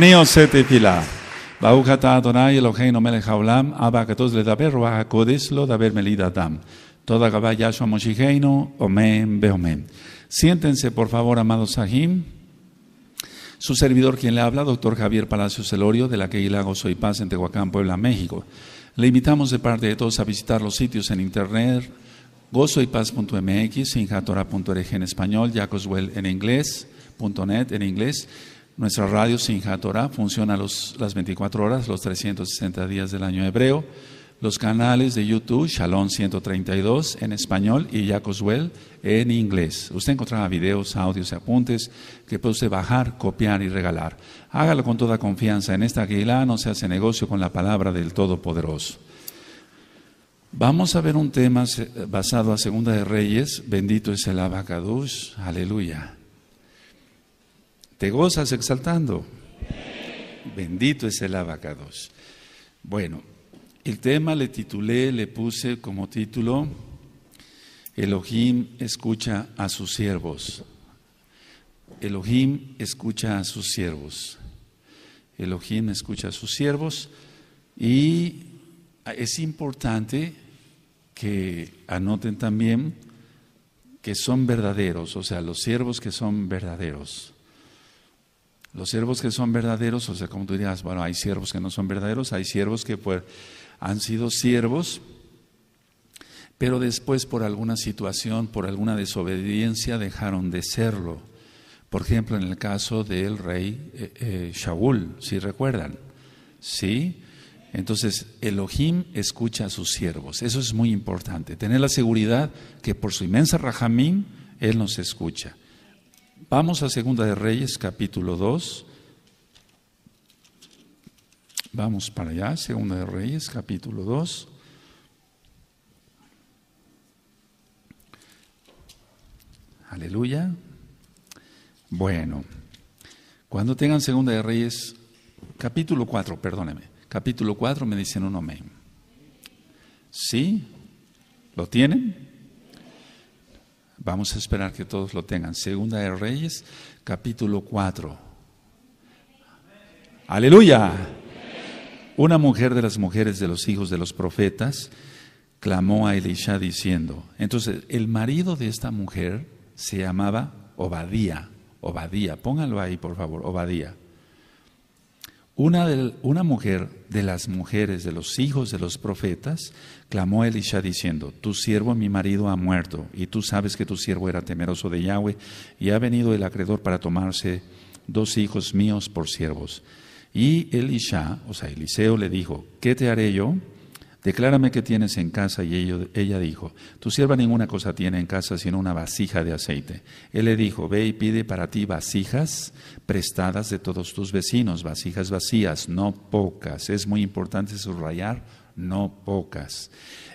Bienvenidos a Tefilá. Bahukata Adonai Eloheinu Melech Haolam, Abba da Ledaber, Ruach HaKodesh, Lo Daber melida Adam. Toda Gabá Yahshua Moshigeinu, Omen Beomen. Siéntense, por favor, amados Sahim. Su servidor, quien le habla, doctor Javier Palacios Elorio, de la Keila Gozo Paz en Tehuacán, Puebla, México. Le invitamos de parte de todos a visitar los sitios en internet gozoypaz.mx, sinjatora.org en español, Jacoswell en en inglés, nuestra radio Sinja funciona las 24 horas, los 360 días del año hebreo. Los canales de YouTube, Shalom 132 en español y Yacoswell en inglés. Usted encontrará videos, audios y apuntes que puede usted bajar, copiar y regalar. Hágalo con toda confianza. En esta guila no se hace negocio con la palabra del Todopoderoso. Vamos a ver un tema basado a Segunda de Reyes. Bendito es el Abacadush. Aleluya. ¿Te gozas exaltando? Bendito es el abacados. Bueno, el tema le titulé, le puse como título, Elohim escucha a sus siervos. Elohim escucha a sus siervos. Elohim escucha a sus siervos. Y es importante que anoten también que son verdaderos, o sea, los siervos que son verdaderos. Los siervos que son verdaderos, o sea, como tú dirías, bueno, hay siervos que no son verdaderos, hay siervos que pues, han sido siervos, pero después por alguna situación, por alguna desobediencia, dejaron de serlo. Por ejemplo, en el caso del rey eh, eh Shaul, si recuerdan, ¿sí? Entonces, Elohim escucha a sus siervos. Eso es muy importante. Tener la seguridad que por su inmensa rajamín, Él nos escucha. Vamos a Segunda de Reyes, capítulo 2. Vamos para allá, Segunda de Reyes, capítulo 2. Aleluya. Bueno, cuando tengan Segunda de Reyes, capítulo 4, perdóneme, capítulo 4 me dicen un amén. ¿Sí? ¿Lo tienen? Vamos a esperar que todos lo tengan. Segunda de Reyes, capítulo 4. Aleluya. Una mujer de las mujeres de los hijos de los profetas clamó a Elisha diciendo, entonces el marido de esta mujer se llamaba Obadía, Obadía, póngalo ahí por favor, Obadía. Una, de, una mujer de las mujeres de los hijos de los profetas clamó a Elisha diciendo, Tu siervo mi marido ha muerto, y tú sabes que tu siervo era temeroso de Yahweh, y ha venido el acreedor para tomarse dos hijos míos por siervos. Y Elisha, o sea, Eliseo le dijo, ¿qué te haré yo? declárame qué tienes en casa. Y ella dijo, tu sierva ninguna cosa tiene en casa sino una vasija de aceite. Él le dijo, ve y pide para ti vasijas prestadas de todos tus vecinos, vasijas vacías, no pocas. Es muy importante subrayar, no pocas.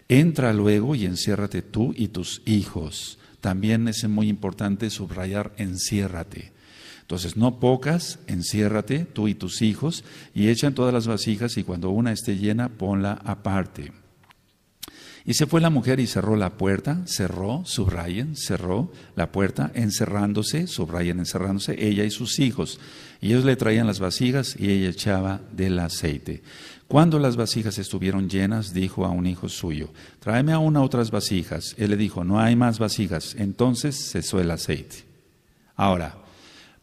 Entra luego y enciérrate tú y tus hijos. También es muy importante subrayar, enciérrate. Entonces, no pocas, enciérrate tú y tus hijos y echan todas las vasijas y cuando una esté llena, ponla aparte. Y se fue la mujer y cerró la puerta, cerró, subrayen, cerró la puerta, encerrándose, subrayen, encerrándose, ella y sus hijos. Y ellos le traían las vasijas y ella echaba del aceite. Cuando las vasijas estuvieron llenas, dijo a un hijo suyo, tráeme aún otras vasijas. Él le dijo, no hay más vasijas. Entonces cesó el aceite. Ahora,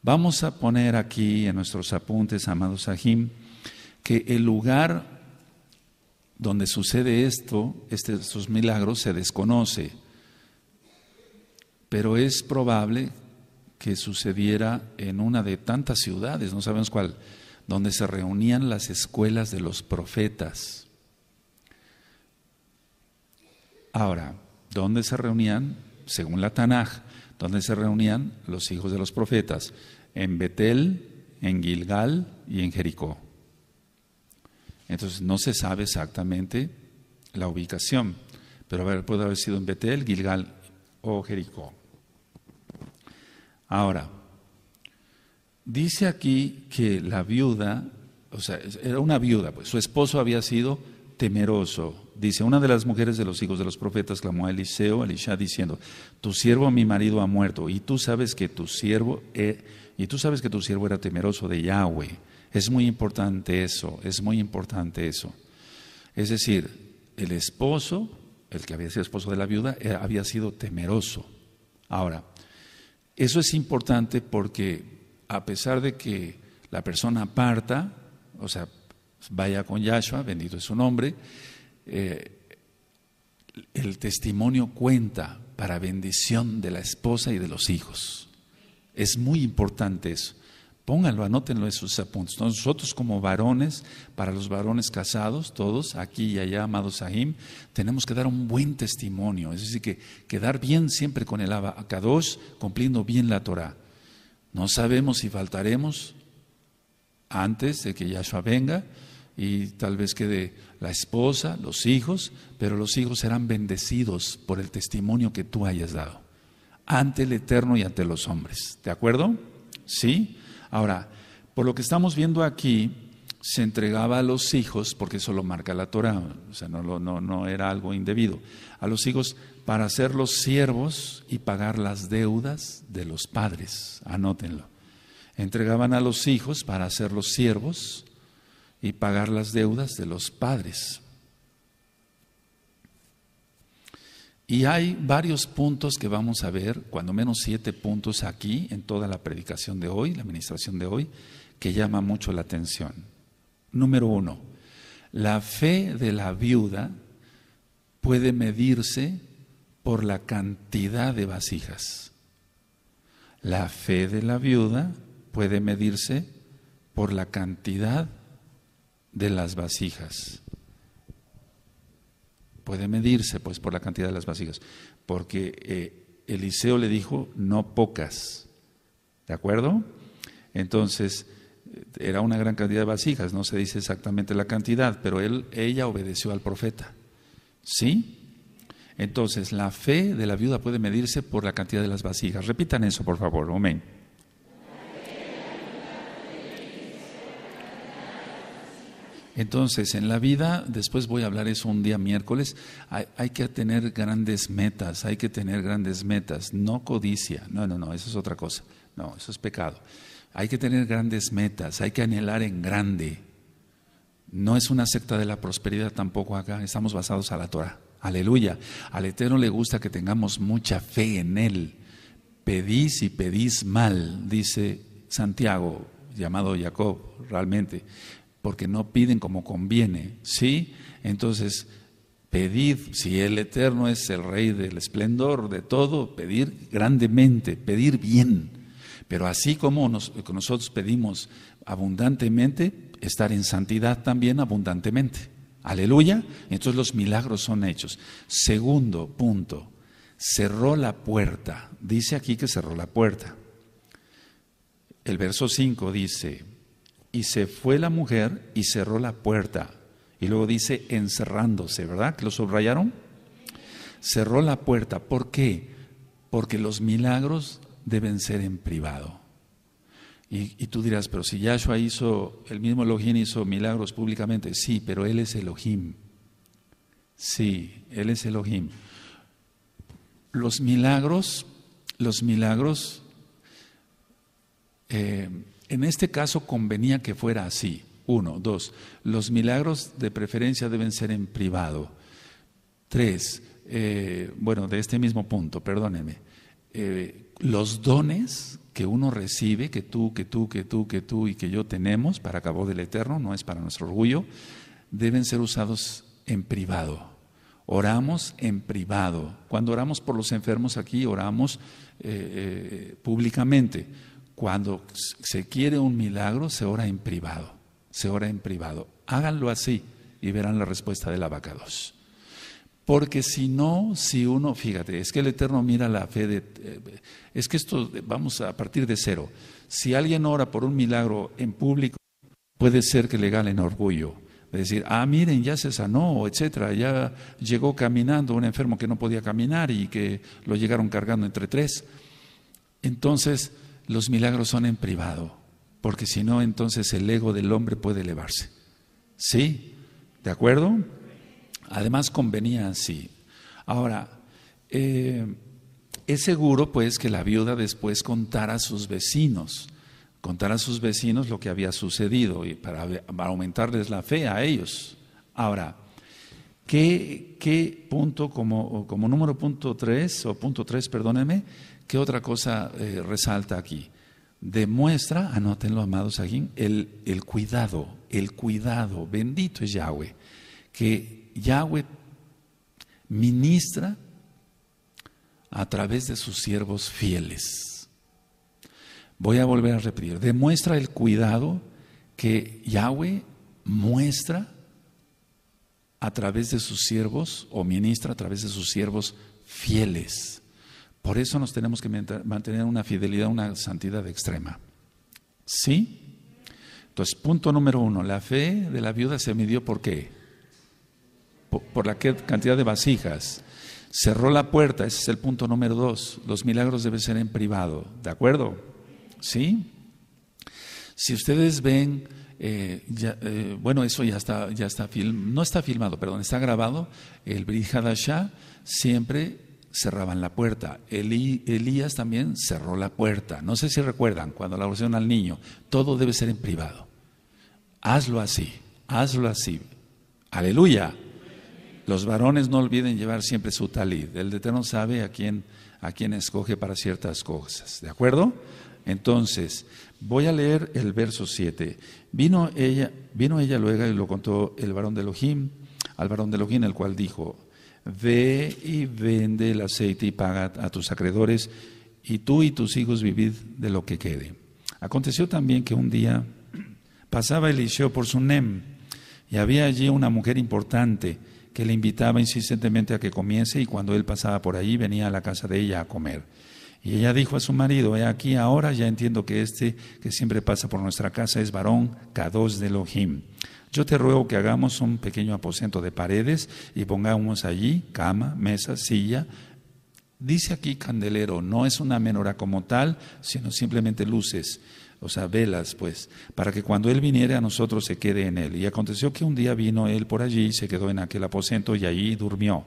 Vamos a poner aquí en nuestros apuntes, amados Sahim, que el lugar donde sucede esto, este, estos milagros, se desconoce, pero es probable que sucediera en una de tantas ciudades, no sabemos cuál, donde se reunían las escuelas de los profetas. Ahora, ¿dónde se reunían? Según la Tanaj, donde se reunían los hijos de los profetas, en Betel, en Gilgal y en Jericó. Entonces no se sabe exactamente la ubicación, pero puede haber sido en Betel, Gilgal o Jericó. Ahora, dice aquí que la viuda, o sea, era una viuda, pues su esposo había sido temeroso. Dice, una de las mujeres de los hijos de los profetas clamó a Eliseo, a Elisha, diciendo, tu siervo mi marido ha muerto, y tú sabes que tu siervo, eh, y tú sabes que tu siervo era temeroso de Yahweh. Es muy importante eso, es muy importante eso. Es decir, el esposo, el que había sido esposo de la viuda, eh, había sido temeroso. Ahora, eso es importante porque a pesar de que la persona parta, o sea, vaya con Yahshua, bendito es su nombre. Eh, el testimonio cuenta para bendición de la esposa y de los hijos. Es muy importante eso. Pónganlo, anótenlo en sus apuntes. Nosotros como varones, para los varones casados, todos, aquí y allá, amados Sahim, tenemos que dar un buen testimonio. Es decir, que quedar bien siempre con el Abacadosh, cumpliendo bien la Torah. No sabemos si faltaremos antes de que Yahshua venga, y tal vez que de la esposa, los hijos, pero los hijos serán bendecidos por el testimonio que tú hayas dado ante el Eterno y ante los hombres. ¿De acuerdo? Sí. Ahora, por lo que estamos viendo aquí, se entregaba a los hijos, porque eso lo marca la Torah, o sea, no, no, no era algo indebido, a los hijos para ser los siervos y pagar las deudas de los padres. Anótenlo. Entregaban a los hijos para ser los siervos y pagar las deudas de los padres. Y hay varios puntos que vamos a ver, cuando menos siete puntos aquí, en toda la predicación de hoy, la administración de hoy, que llama mucho la atención. Número uno, la fe de la viuda puede medirse por la cantidad de vasijas. La fe de la viuda puede medirse por la cantidad de de las vasijas. Puede medirse, pues, por la cantidad de las vasijas, porque eh, Eliseo le dijo, no pocas, ¿de acuerdo? Entonces, eh, era una gran cantidad de vasijas, no se dice exactamente la cantidad, pero él, ella obedeció al profeta, ¿sí? Entonces, la fe de la viuda puede medirse por la cantidad de las vasijas. Repitan eso, por favor, amén. Entonces, en la vida, después voy a hablar eso un día miércoles, hay, que tener grandes metas, hay que tener grandes metas, no codicia, no, no, no, eso es otra cosa, no, eso es pecado. Hay que tener grandes metas, hay que anhelar en grande. No es una secta de la prosperidad tampoco acá, estamos basados a la Torah. Aleluya. Al Eterno le gusta que tengamos mucha fe en Él. Pedís y pedís mal, dice Santiago, llamado Jacob, realmente porque no piden como conviene, ¿sí? Entonces, pedir, si el Eterno es el Rey del esplendor, de todo, pedir grandemente, pedir bien. Pero así como nosotros pedimos abundantemente, estar en santidad también abundantemente. Aleluya. Entonces los milagros son hechos. Segundo punto, cerró la puerta. Dice aquí que cerró la puerta. El verso 5 dice, y se fue la mujer y cerró la puerta. Y luego dice encerrándose, ¿verdad? ¿Que lo subrayaron? Cerró la puerta. ¿Por qué? Porque los milagros deben ser en privado. Y, tú dirás, pero si Yahshua hizo, el mismo Elohim hizo milagros públicamente. Sí, pero Él es Elohim. Sí, Él es Elohim. Los milagros, los milagros eh, en este caso convenía que fuera así. Uno, dos, los milagros de preferencia deben ser en privado. Tres, eh, bueno, de este mismo punto, Perdóneme. Eh, los dones que uno recibe, que tú, que tú, que tú, que tú y que yo tenemos para cabo del eterno, no es para nuestro orgullo, deben ser usados en privado. Oramos en privado. Cuando oramos por los enfermos aquí, oramos eh, públicamente cuando se quiere un milagro, se ora en privado. Se ora en privado. Háganlo así y verán la respuesta de la vaca 2. Porque si no, si uno, fíjate, es que el Eterno mira la fe de... Eh, es que esto, vamos a partir de cero. Si alguien ora por un milagro en público, puede ser que le galen orgullo. decir, ah, miren, ya se sanó, etcétera, ya llegó caminando un enfermo que no podía caminar y que lo llegaron cargando entre tres. Entonces, los milagros son en privado, porque si no, entonces el ego del hombre puede elevarse. ¿Sí? ¿De acuerdo? Además convenía así. Ahora, eh, es seguro pues que la viuda después contara a sus vecinos, contara a sus vecinos lo que había sucedido y para, aumentarles la fe a ellos. Ahora, ¿qué, qué punto como, como número punto tres o punto tres, perdóneme. ¿Qué otra cosa eh, resalta aquí? Demuestra, anótenlo, amados aquí, el, el cuidado, el cuidado, bendito es Yahweh, que Yahweh ministra a través de sus siervos fieles. Voy a volver a repetir, demuestra el cuidado que Yahweh muestra a través de sus siervos o ministra a través de sus siervos fieles. Por eso nos tenemos que mantener una fidelidad, una santidad extrema. ¿Sí? Entonces, punto número uno, la fe de la viuda se midió por qué? Por, la cantidad de vasijas. Cerró la puerta, ese es el punto número dos. Los milagros deben ser en privado, ¿de acuerdo? ¿Sí? Si ustedes ven, eh, eh, bueno, eso ya está, ya está film, no está filmado, perdón, está grabado. El Brihadasha siempre cerraban la puerta. Elías también cerró la puerta. No sé si recuerdan cuando la oración al niño, todo debe ser en privado. Hazlo así, hazlo así. Aleluya. Los varones no olviden llevar siempre su talid. El Eterno sabe a quién, a quién escoge para ciertas cosas. ¿De acuerdo? Entonces, voy a leer el verso 7. Vino ella, vino ella luego y lo contó el varón de Elohim, al varón de Elohim, el cual dijo, ve y vende el aceite y paga a tus acreedores, y tú y tus hijos vivid de lo que quede. Aconteció también que un día pasaba Eliseo por Sunem, y había allí una mujer importante que le invitaba insistentemente a que comiese, y cuando él pasaba por allí venía a la casa de ella a comer. Y ella dijo a su marido, he aquí ahora ya entiendo que este que siempre pasa por nuestra casa es varón Kados de Elohim. Yo te ruego que hagamos un pequeño aposento de paredes y pongamos allí cama, mesa, silla. Dice aquí candelero, no es una menora como tal, sino simplemente luces o sea, velas, pues, para que cuando Él viniera a nosotros se quede en Él. Y aconteció que un día vino Él por allí y se quedó en aquel aposento y allí durmió.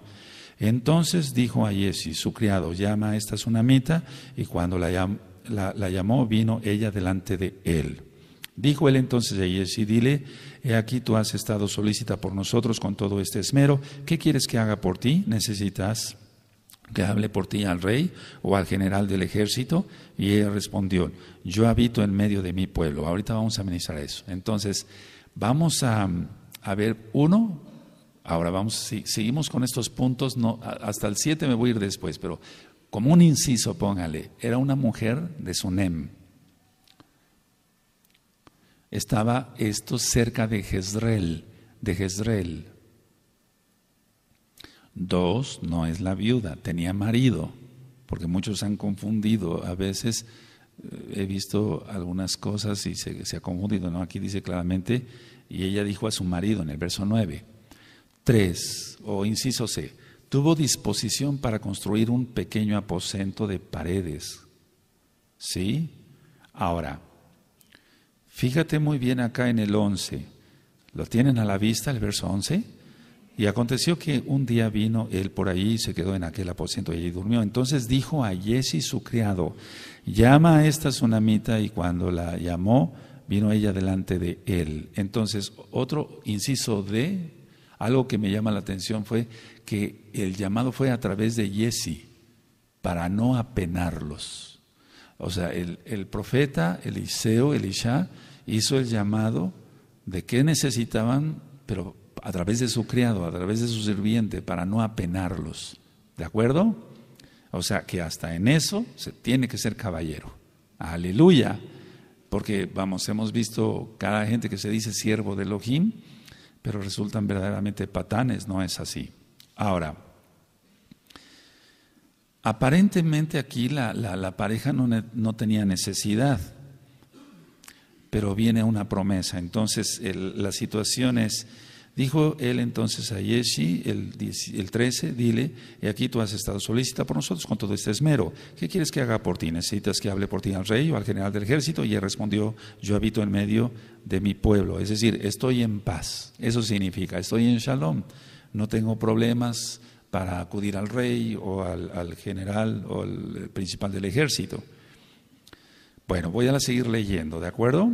Entonces dijo a Yesi, su criado, llama a esta tsunamita, y cuando la, llamó, vino ella delante de Él. Dijo Él entonces a Yesi, dile, He aquí tú has estado solícita por nosotros con todo este esmero. ¿Qué quieres que haga por ti? ¿Necesitas que hable por ti al rey o al general del ejército? Y él respondió, yo habito en medio de mi pueblo. Ahorita vamos a ministrar eso. Entonces, vamos a, ver uno. Ahora vamos, seguimos con estos puntos, no, hasta el 7 me voy a ir después, pero como un inciso, póngale, era una mujer de Sunem estaba esto cerca de Jezreel, de Jezreel. Dos, no es la viuda, tenía marido, porque muchos han confundido. A veces eh, he visto algunas cosas y se, ha confundido, ¿no? Aquí dice claramente, y ella dijo a su marido en el verso 9. Tres, o inciso C, tuvo disposición para construir un pequeño aposento de paredes. ¿Sí? Ahora, Fíjate muy bien acá en el 11. ¿Lo tienen a la vista el verso 11? Y aconteció que un día vino él por ahí y se quedó en aquel aposento y allí durmió. Entonces dijo a Jesse su criado, llama a esta tsunamita y cuando la llamó, vino ella delante de él. Entonces, otro inciso de algo que me llama la atención fue que el llamado fue a través de Jesse para no apenarlos. O sea, el, el profeta Eliseo, Elisha, hizo el llamado de qué necesitaban, pero a través de su criado, a través de su sirviente, para no apenarlos. ¿De acuerdo? O sea que hasta en eso se tiene que ser caballero. Aleluya. Porque, vamos, hemos visto cada gente que se dice siervo de Elohim, pero resultan verdaderamente patanes, no es así. Ahora, aparentemente aquí la, la, pareja no, no tenía necesidad pero viene una promesa. Entonces, el, la situación es, dijo él entonces a Yeshi, el, el 13, dile, y aquí tú has estado solícita por nosotros con todo este esmero. ¿Qué quieres que haga por ti? ¿Necesitas que hable por ti al rey o al general del ejército? Y él respondió, yo habito en medio de mi pueblo. Es decir, estoy en paz. Eso significa, estoy en shalom. No tengo problemas para acudir al rey o al, al general o al eh, principal del ejército. Bueno, voy a seguir leyendo, ¿de acuerdo?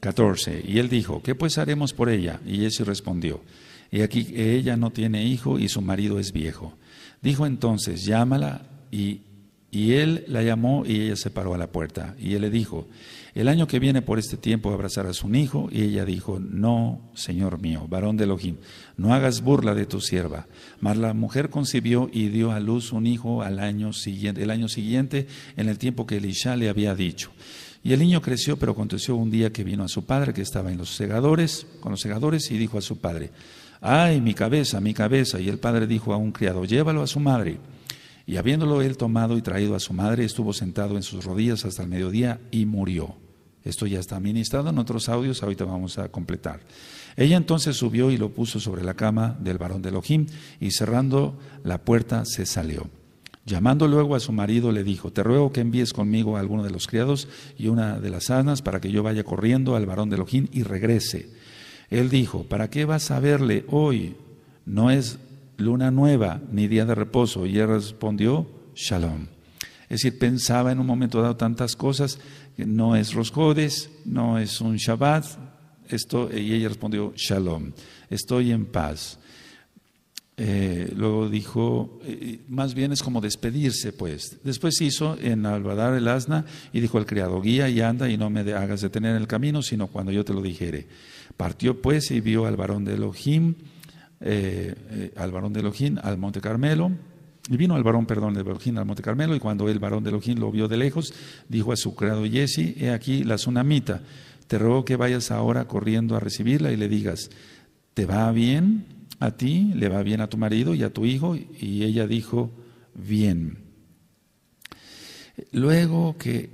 14. Y él dijo, ¿qué pues haremos por ella? Y Jesús respondió, y aquí ella no tiene hijo y su marido es viejo. Dijo entonces, llámala y y él la llamó y ella se paró a la puerta. Y él le dijo, el año que viene por este tiempo abrazarás un hijo. Y ella dijo, no, Señor mío, varón de Elohim, no hagas burla de tu sierva. Mas la mujer concibió y dio a luz un hijo al año siguiente, el año siguiente, en el tiempo que Elisha le había dicho. Y el niño creció, pero aconteció un día que vino a su padre, que estaba en los segadores, con los segadores, y dijo a su padre, ay, mi cabeza, mi cabeza. Y el padre dijo a un criado, llévalo a su madre. Y habiéndolo él tomado y traído a su madre, estuvo sentado en sus rodillas hasta el mediodía y murió. Esto ya está ministrado en otros audios, ahorita vamos a completar. Ella entonces subió y lo puso sobre la cama del varón de Elohim y cerrando la puerta se salió. Llamando luego a su marido le dijo, te ruego que envíes conmigo a alguno de los criados y una de las asnas para que yo vaya corriendo al varón de Elohim y regrese. Él dijo, ¿para qué vas a verle hoy? No es luna nueva, ni día de reposo. Y él respondió, Shalom. Es decir, pensaba en un momento dado tantas cosas, no es Rosjodes, no es un Shabbat, esto, y ella respondió, Shalom, estoy en paz. Eh, luego dijo, eh, más bien es como despedirse, pues. Después hizo en Albadar el asna y dijo al criado, guía y anda y no me hagas detener en el camino, sino cuando yo te lo dijere. Partió pues y vio al varón de Elohim eh, eh, al varón de Elohim al Monte Carmelo. Y vino el varón, perdón, de Elohim al Monte Carmelo, y cuando el varón de Elohim lo vio de lejos, dijo a su criado Jesse, he aquí la tsunamita, te ruego que vayas ahora corriendo a recibirla y le digas, ¿te va bien a ti? ¿Le va bien a tu marido y a tu hijo? Y ella dijo, bien. Eh, luego que,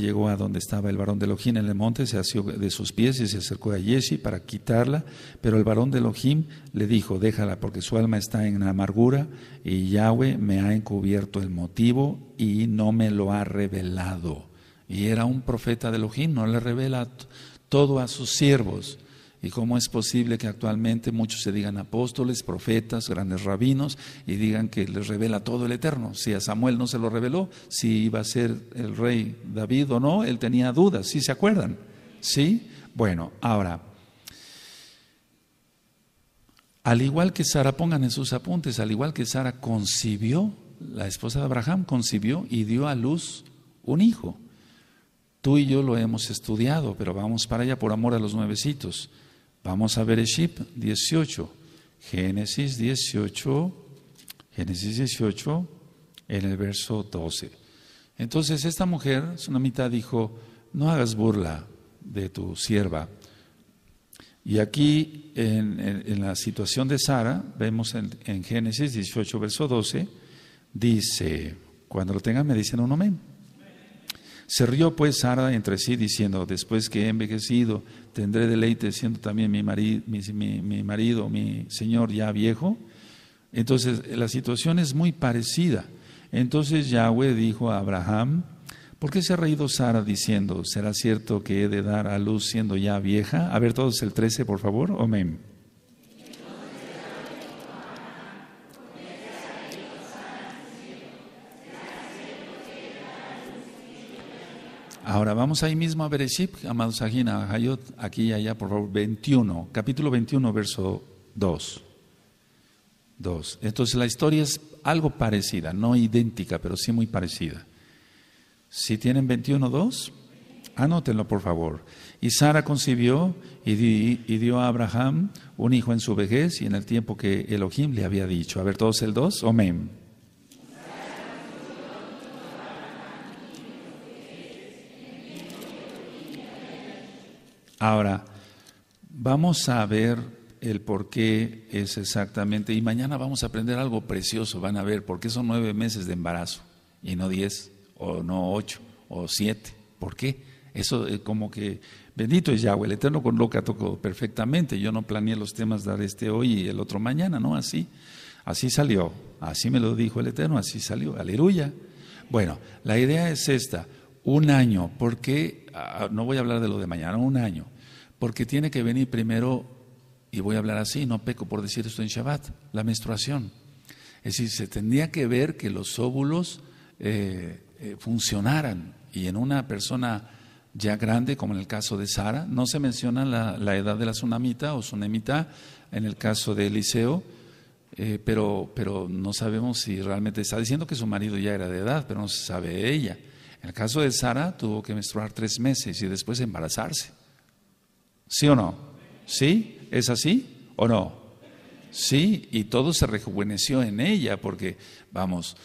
llegó a donde estaba el varón de Elohim en el monte, se asió de sus pies y se acercó a Jesse para quitarla, pero el varón de Elohim le dijo, déjala porque su alma está en amargura y Yahweh me ha encubierto el motivo y no me lo ha revelado. Y era un profeta de Elohim, no le revela todo a sus siervos. ¿Y cómo es posible que actualmente muchos se digan apóstoles, profetas, grandes rabinos y digan que les revela todo el Eterno? Si a Samuel no se lo reveló, si iba a ser el rey David o no, él tenía dudas, ¿sí se acuerdan? ¿Sí? Bueno, ahora, al igual que Sara, pongan en sus apuntes, al igual que Sara concibió, la esposa de Abraham concibió y dio a luz un hijo. Tú y yo lo hemos estudiado, pero vamos para allá por amor a los nuevecitos. Vamos a ver Bereshit 18, Génesis 18, Génesis 18, en el verso 12. Entonces esta mujer, mitad, dijo, no hagas burla de tu sierva. Y aquí en, la situación de Sara, vemos en, en Génesis 18, verso 12, dice, cuando lo tengan me dicen un amén. Se rió pues Sara entre sí diciendo, después que he envejecido, tendré deleite siendo también mi marido, mi, marido, mi señor ya viejo. Entonces la situación es muy parecida. Entonces Yahweh dijo a Abraham, ¿por qué se ha reído Sara diciendo, ¿será cierto que he de dar a luz siendo ya vieja? A ver todos el 13, por favor. Amén. Ahora vamos ahí mismo a Bereshit, amado Sajina, Hayot, aquí y allá, por favor, 21, capítulo 21, verso 2. 2. Entonces la historia es algo parecida, no idéntica, pero sí muy parecida. Si tienen 21, 2, anótenlo por favor. Y Sara concibió y, y, dio a Abraham un hijo en su vejez y en el tiempo que Elohim le había dicho. A ver, todos el 2, amén. Ahora, vamos a ver el por qué es exactamente, y mañana vamos a aprender algo precioso, van a ver, por qué son nueve meses de embarazo, y no diez, o no ocho, o siete. ¿Por qué? Eso es eh, como que, bendito es Yahweh, el Eterno con ha tocó perfectamente, yo no planeé los temas dar este hoy y el otro mañana, ¿no? Así, así salió, así me lo dijo el Eterno, así salió, aleluya. Bueno, la idea es esta. Un año, porque, no voy a hablar de lo de mañana, un año, porque tiene que venir primero, y voy a hablar así, no peco por decir esto en Shabbat, la menstruación. Es decir, se tendría que ver que los óvulos eh, eh, funcionaran, y en una persona ya grande, como en el caso de Sara, no se menciona la, edad de la tsunamita o tsunemita en el caso de Eliseo, eh, pero, pero no sabemos si realmente está diciendo que su marido ya era de edad, pero no se sabe ella. En el caso de Sara tuvo que menstruar tres meses y después embarazarse. ¿Sí o no? ¿Sí? ¿Es así o no? Sí, y todo se rejuveneció en ella porque, vamos,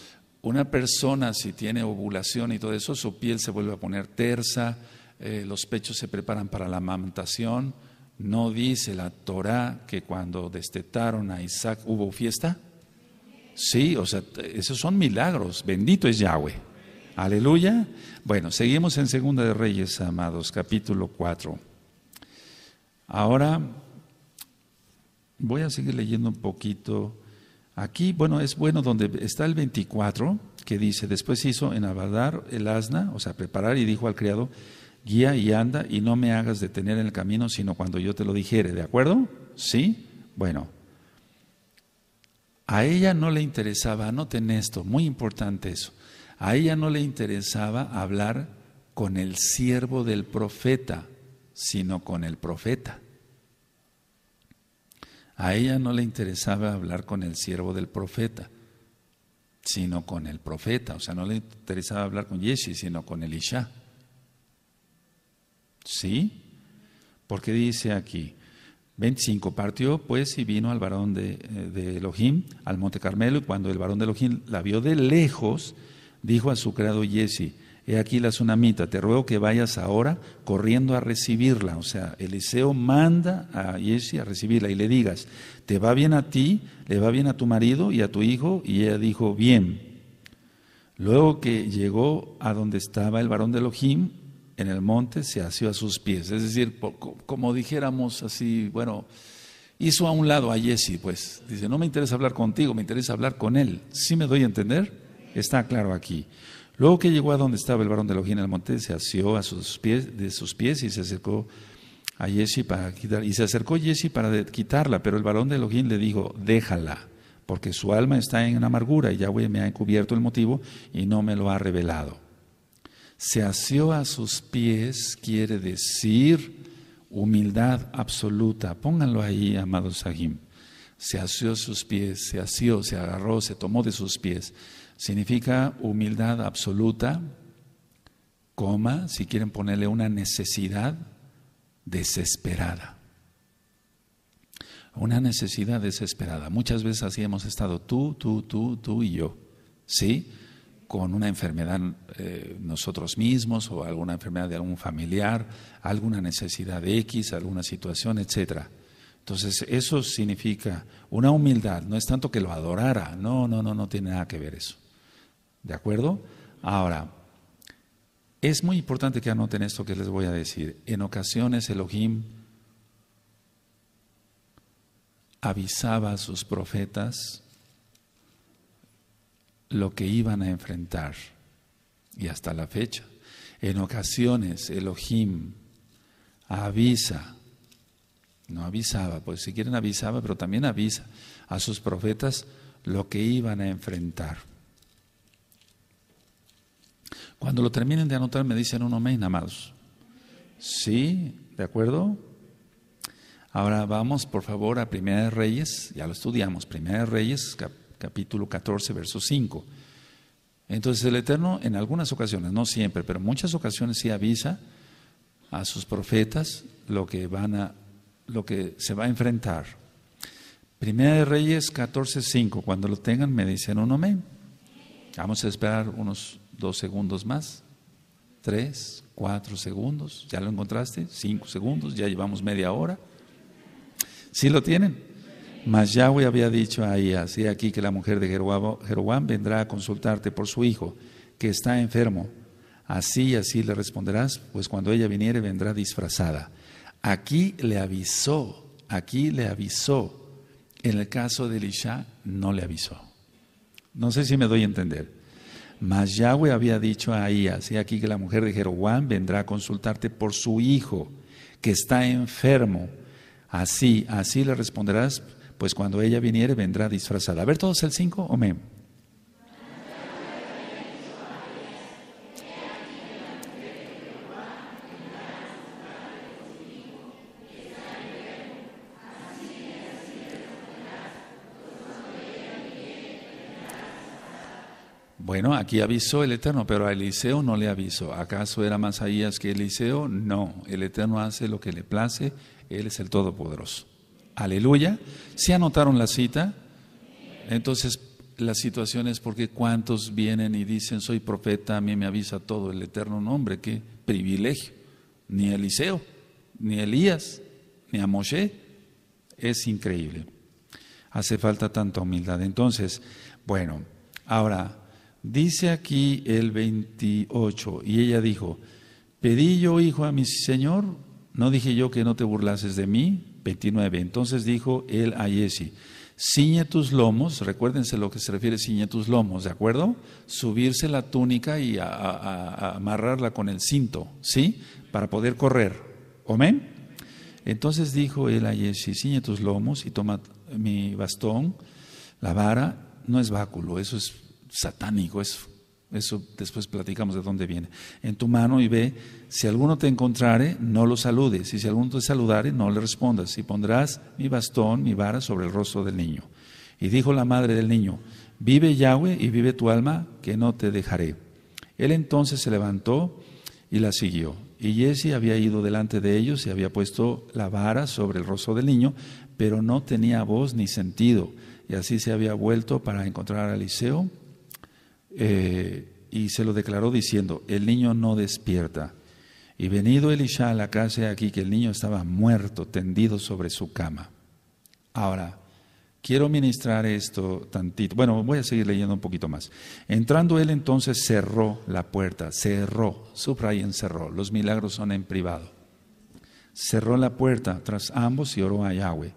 una persona si tiene ovulación y todo eso, su piel se vuelve a poner tersa, eh, los pechos se preparan para la amamantación. ¿No dice la Torá que cuando destetaron a Isaac hubo fiesta? Sí, o sea, esos son milagros. Bendito es Yahweh. Aleluya. Bueno, seguimos en Segunda de Reyes, amados, capítulo 4. Ahora voy a seguir leyendo un poquito. Aquí, bueno, es bueno donde está el 24, que dice, después hizo en abadar el asna, o sea, preparar y dijo al criado, guía y anda y no me hagas detener en el camino, sino cuando yo te lo dijere, ¿de acuerdo? ¿Sí? Bueno, a ella no le interesaba, anoten esto, muy importante eso. A ella no le interesaba hablar con el siervo del profeta, sino con el profeta. A ella no le interesaba hablar con el siervo del profeta, sino con el profeta. O sea, no le interesaba hablar con Yeshi, sino con Elisha. ¿Sí? Porque dice aquí, 25, partió pues y vino al varón de, eh, de Elohim, al monte Carmelo, y cuando el varón de Elohim la vio de lejos, dijo a su criado Jesse, he aquí la tsunamita, te ruego que vayas ahora corriendo a recibirla. O sea, Eliseo manda a Jesse a recibirla y le digas, te va bien a ti, le va bien a tu marido y a tu hijo. Y ella dijo, bien. Luego que llegó a donde estaba el varón de Elohim, en el monte, se asió a sus pies. Es decir, como dijéramos así, bueno, hizo a un lado a Jesse, pues. Dice, no me interesa hablar contigo, me interesa hablar con él. ¿Sí me doy a entender? Está claro aquí. Luego que llegó a donde estaba el varón de Elohim en el monte, se asió a sus pies, de sus pies y se acercó a Jesse para quitar, y se acercó Jesse para quitarla, pero el varón de Elohim le dijo, déjala, porque su alma está en amargura y Yahweh me ha encubierto el motivo y no me lo ha revelado. Se asió a sus pies quiere decir humildad absoluta. Pónganlo ahí, amado Sahim. Se asió a sus pies, se asió, se agarró, se tomó de sus pies significa humildad absoluta, coma, si quieren ponerle una necesidad desesperada. Una necesidad desesperada. Muchas veces así hemos estado tú, tú, tú, tú y yo. ¿Sí? Con una enfermedad eh, nosotros mismos o alguna enfermedad de algún familiar, alguna necesidad de X, alguna situación, etcétera. Entonces, eso significa una humildad. No es tanto que lo adorara. No, no, no, no tiene nada que ver eso. ¿De acuerdo? Ahora, es muy importante que anoten esto que les voy a decir. En ocasiones Elohim avisaba a sus profetas lo que iban a enfrentar y hasta la fecha. En ocasiones Elohim avisa, no avisaba, pues si quieren avisaba, pero también avisa a sus profetas lo que iban a enfrentar. Cuando lo terminen de anotar me dicen un amén, amados. ¿Sí? ¿De acuerdo? Ahora vamos, por favor, a Primera de Reyes, ya lo estudiamos, Primera de Reyes, capítulo 14, verso 5. Entonces el Eterno en algunas ocasiones, no siempre, pero en muchas ocasiones sí avisa a sus profetas lo que van a lo que se va a enfrentar. Primera de Reyes 14, 5. cuando lo tengan me dicen un amén. Vamos a esperar unos dos segundos más, tres, cuatro segundos, ya lo encontraste, cinco segundos, ya llevamos media hora. ¿Sí lo tienen? Mas Yahweh había dicho ahí, así aquí que la mujer de Jeruán vendrá a consultarte por su hijo, que está enfermo. Así así le responderás, pues cuando ella viniere vendrá disfrazada. Aquí le avisó, aquí le avisó. En el caso de Elisha no le avisó. No sé si me doy a entender. Mas Yahweh había dicho a Ahías, y aquí que la mujer de Jeroboam vendrá a consultarte por su hijo, que está enfermo. Así, así le responderás, pues cuando ella viniere vendrá disfrazada. A ver todos el 5, menos. Bueno, aquí avisó el Eterno, pero a Eliseo no le avisó. ¿Acaso era más Ahías que Eliseo? No, el Eterno hace lo que le place, Él es el Todopoderoso. Aleluya. ¿Se anotaron la cita? Entonces, la situación es porque cuántos vienen y dicen, soy profeta, a mí me avisa todo el Eterno nombre, qué privilegio. Ni Eliseo, ni Elías, ni a Moshe. Es increíble. Hace falta tanta humildad. Entonces, bueno, ahora Dice aquí el 28, y ella dijo, pedí yo hijo a mi señor, no dije yo que no te burlases de mí. 29, entonces dijo él a Jesse, ciñe tus lomos, recuérdense lo que se refiere ciñe tus lomos, ¿de acuerdo? Subirse la túnica y a, amarrarla con el cinto, ¿sí? Para poder correr, ¿amén? Entonces dijo él a Jesse, ciñe tus lomos y toma mi bastón, la vara, no es báculo, eso es satánico eso. Eso después platicamos de dónde viene. En tu mano y ve, si alguno te encontrare, no lo saludes, y si alguno te saludare, no le respondas, y pondrás mi bastón, mi vara sobre el rostro del niño. Y dijo la madre del niño, vive Yahweh y vive tu alma, que no te dejaré. Él entonces se levantó y la siguió. Y Jesse había ido delante de ellos y había puesto la vara sobre el rostro del niño, pero no tenía voz ni sentido. Y así se había vuelto para encontrar a Eliseo eh, y se lo declaró diciendo, el niño no despierta. Y venido Elisha a la casa aquí, que el niño estaba muerto, tendido sobre su cama. Ahora, quiero ministrar esto tantito. Bueno, voy a seguir leyendo un poquito más. Entrando él entonces cerró la puerta, cerró, subrayen cerró. Los milagros son en privado. Cerró la puerta tras ambos y oró a Yahweh.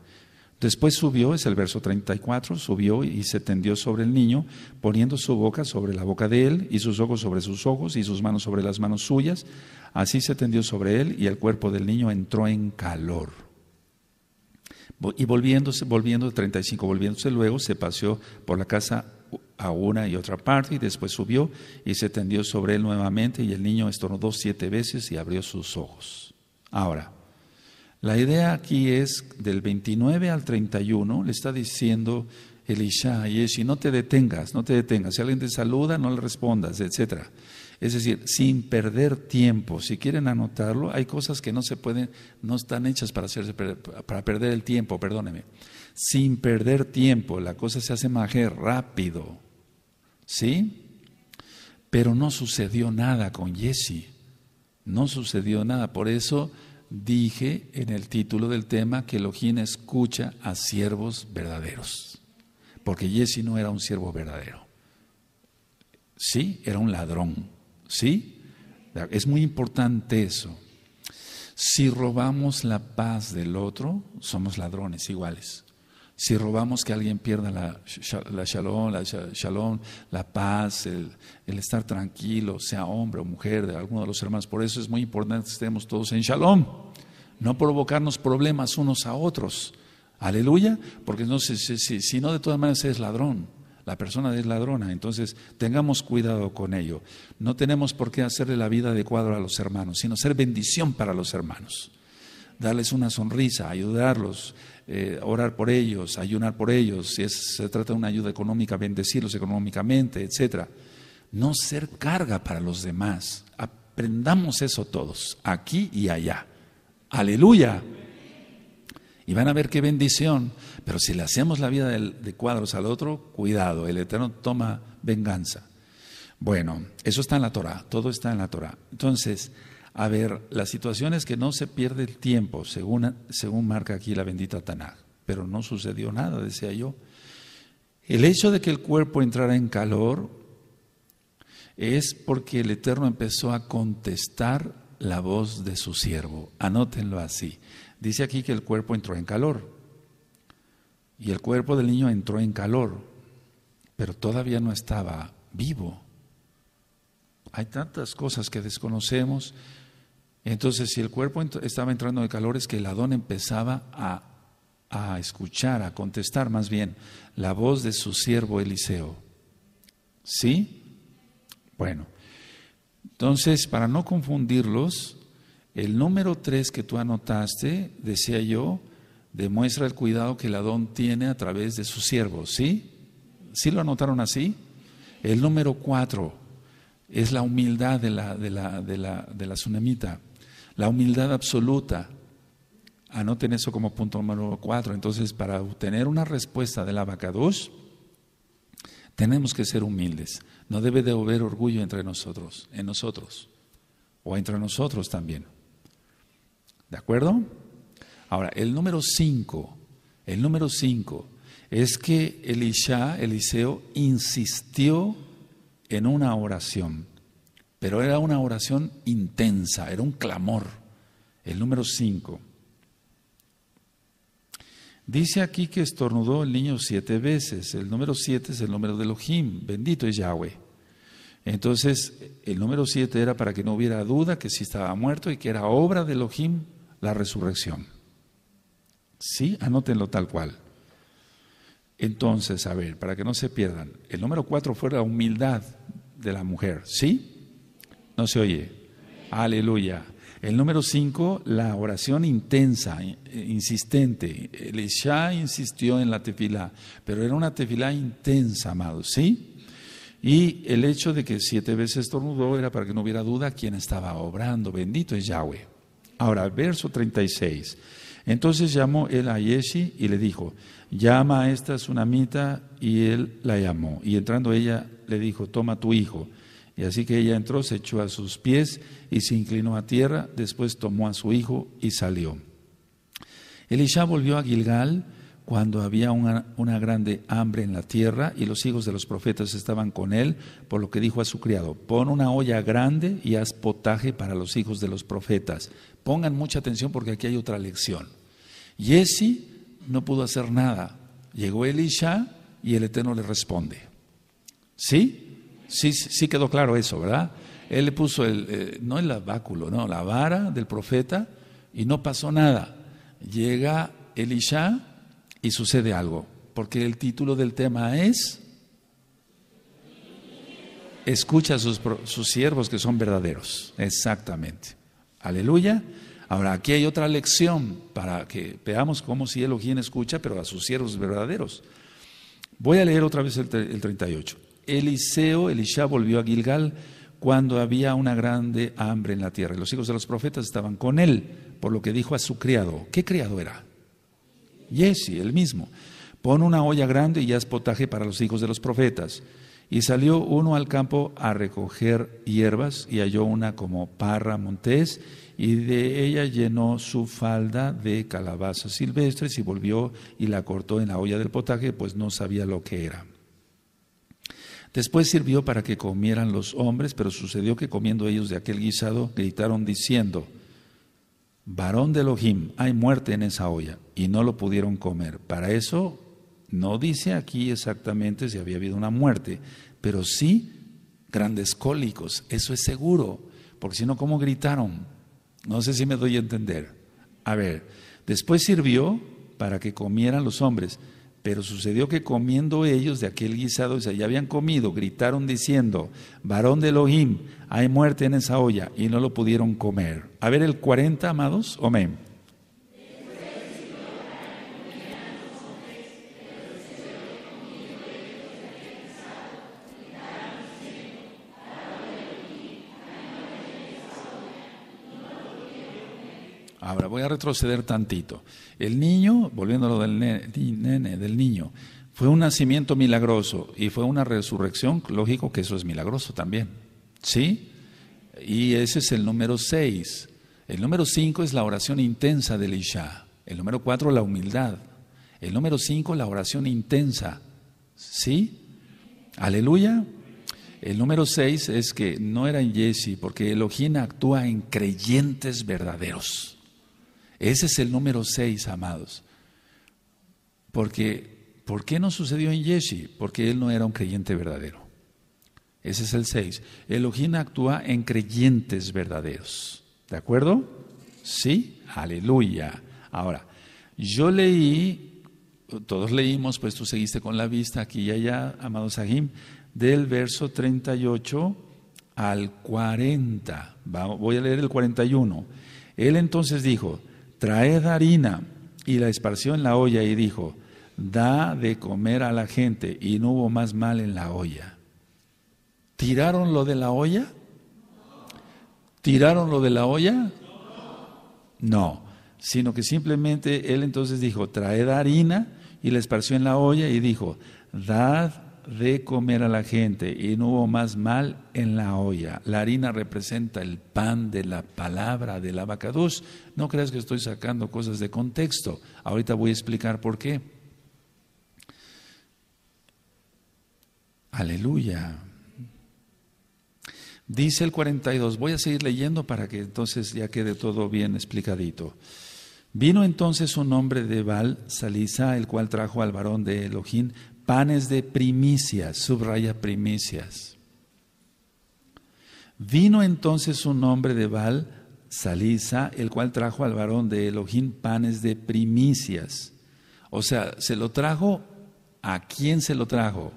Después subió, es el verso 34, subió y se tendió sobre el niño, poniendo su boca sobre la boca de él, y sus ojos sobre sus ojos, y sus manos sobre las manos suyas. Así se tendió sobre él, y el cuerpo del niño entró en calor. Y volviéndose, volviendo, 35, volviéndose luego, se paseó por la casa a una y otra parte, y después subió y se tendió sobre él nuevamente, y el niño estornudó siete veces y abrió sus ojos. Ahora, la idea aquí es del 29 al 31, le está diciendo Elisha y Yeshi, no te detengas, no te detengas. Si alguien te saluda, no le respondas, etc. Es decir, sin perder tiempo. Si quieren anotarlo, hay cosas que no se pueden, no están hechas para, hacerse, para perder el tiempo, perdóneme. Sin perder tiempo, la cosa se hace más rápido. ¿Sí? Pero no sucedió nada con Jesse. No sucedió nada. Por eso dije en el título del tema que Elohim escucha a siervos verdaderos, porque Jesse no era un siervo verdadero. Sí, era un ladrón. Sí, es muy importante eso. Si robamos la paz del otro, somos ladrones iguales. Si robamos que alguien pierda la, la shalom, la la paz, el, estar tranquilo, sea hombre o mujer de alguno de los hermanos. Por eso es muy importante que estemos todos en shalom. No provocarnos problemas unos a otros. Aleluya, porque no, si, si, no, de todas maneras es ladrón. La persona es ladrona, entonces tengamos cuidado con ello. No tenemos por qué hacerle la vida adecuada a los hermanos, sino ser bendición para los hermanos. Darles una sonrisa, ayudarlos, eh, orar por ellos, ayunar por ellos, si se trata de una ayuda económica, bendecirlos económicamente, etc. No ser carga para los demás. Aprendamos eso todos, aquí y allá. Aleluya. Y van a ver qué bendición. Pero si le hacemos la vida de, de cuadros al otro, cuidado, el Eterno toma venganza. Bueno, eso está en la Torah, todo está en la Torah. Entonces, a ver, la situación es que no se pierde el tiempo, según, según marca aquí la bendita Tanaj, pero no sucedió nada, decía yo. El hecho de que el cuerpo entrara en calor es porque el Eterno empezó a contestar la voz de su siervo. Anótenlo así. Dice aquí que el cuerpo entró en calor. Y el cuerpo del niño entró en calor, pero todavía no estaba vivo. Hay tantas cosas que desconocemos entonces, si el cuerpo estaba entrando de calor, es que el Adón empezaba a, escuchar, a contestar más bien, la voz de su siervo Eliseo. ¿Sí? Bueno, entonces, para no confundirlos, el número 3 que tú anotaste, decía yo, demuestra el cuidado que el Adón tiene a través de su siervo, ¿Sí? ¿Sí lo anotaron así? El número 4 es la humildad de la, de la, la, de la tsunamita. La humildad absoluta. Anoten eso como punto número cuatro. Entonces, para obtener una respuesta de la 2 tenemos que ser humildes. No debe de haber orgullo entre nosotros, en nosotros, o entre nosotros también. ¿De acuerdo? Ahora, el número cinco, el número cinco es que Elisha, Eliseo, insistió en una oración. Pero era una oración intensa, era un clamor. El número 5. Dice aquí que estornudó el niño siete veces. El número siete es el número de Elohim. Bendito es Yahweh. Entonces, el número siete era para que no hubiera duda que sí estaba muerto y que era obra de Elohim la resurrección. Sí, anótenlo tal cual. Entonces, a ver, para que no se pierdan, el número cuatro fue la humildad de la mujer. ¿Sí? No se oye. Aleluya. El número cinco, la oración intensa, eh, insistente. ya insistió en la tefila, pero era una tefila intensa, amado ¿sí? Y el hecho de que siete veces tornudó era para que no hubiera duda quién estaba obrando. Bendito es Yahweh. Ahora, verso 36. Entonces llamó él a Yeshi y le dijo, llama a esta tsunamita, y él la llamó. Y entrando ella le dijo, toma tu hijo. Y así que ella entró, se echó a sus pies y se inclinó a tierra, después tomó a su hijo y salió. Elisha volvió a Gilgal cuando había una, grande hambre en la tierra y los hijos de los profetas estaban con él, por lo que dijo a su criado, pon una olla grande y haz potaje para los hijos de los profetas. Pongan mucha atención porque aquí hay otra lección. Jesse no pudo hacer nada. Llegó Elisha y el Eterno le responde. ¿Sí? Sí, sí quedó claro eso, ¿verdad? Él le puso el, eh, no el báculo, no, la vara del profeta y no pasó nada. Llega Elisha y sucede algo, porque el título del tema es Escucha a sus, siervos que son verdaderos. Exactamente. Aleluya. Ahora, aquí hay otra lección para que veamos cómo si quien escucha, pero a sus siervos verdaderos. Voy a leer otra vez el 38. Eliseo, Elisha volvió a Gilgal cuando había una grande hambre en la tierra. Y los hijos de los profetas estaban con él, por lo que dijo a su criado. ¿Qué criado era? Jesse, el mismo. Pon una olla grande y haz potaje para los hijos de los profetas. Y salió uno al campo a recoger hierbas y halló una como parra montés y de ella llenó su falda de calabazas silvestres y volvió y la cortó en la olla del potaje, pues no sabía lo que era. Después sirvió para que comieran los hombres, pero sucedió que comiendo ellos de aquel guisado, gritaron diciendo, varón de Elohim, hay muerte en esa olla, y no lo pudieron comer. Para eso no dice aquí exactamente si había habido una muerte, pero sí grandes cólicos, eso es seguro, porque si no, ¿cómo gritaron? No sé si me doy a entender. A ver, después sirvió para que comieran los hombres, pero sucedió que comiendo ellos de aquel guisado, que ya habían comido, gritaron diciendo, varón de Elohim, hay muerte en esa olla, y no lo pudieron comer. A ver el 40, amados, amén. Ahora voy a retroceder tantito. El niño, volviéndolo del nene, del niño, fue un nacimiento milagroso y fue una resurrección, lógico que eso es milagroso también. ¿Sí? Y ese es el número seis. El número cinco es la oración intensa del Isha. El número cuatro, la humildad. El número cinco, la oración intensa. ¿Sí? Aleluya. El número seis es que no era en Jesse, porque Elohim actúa en creyentes verdaderos. Ese es el número 6, amados. Porque, ¿por qué no sucedió en Yeshi? Porque él no era un creyente verdadero. Ese es el 6. Elohim actúa en creyentes verdaderos. ¿De acuerdo? Sí, aleluya. Ahora, yo leí, todos leímos, pues tú seguiste con la vista aquí y allá, amado Sahim, del verso 38 al 40. voy a leer el 41. Él entonces dijo, traed harina. Y la esparció en la olla y dijo, da de comer a la gente. Y no hubo más mal en la olla. ¿Tiraron lo de la olla? ¿Tiraron lo de la olla? No, sino que simplemente él entonces dijo, traed harina y la esparció en la olla y dijo, dad de comer a la gente y no hubo más mal en la olla. La harina representa el pan de la palabra de la No creas que estoy sacando cosas de contexto. Ahorita voy a explicar por qué. Aleluya. Dice el 42, voy a seguir leyendo para que entonces ya quede todo bien explicadito. Vino entonces un hombre de Baal, Salisa, el cual trajo al varón de Elohim panes de primicias, subraya primicias. Vino entonces un hombre de Baal, Salisa, el cual trajo al varón de Elohim panes de primicias. O sea, se lo trajo a quién se lo trajo?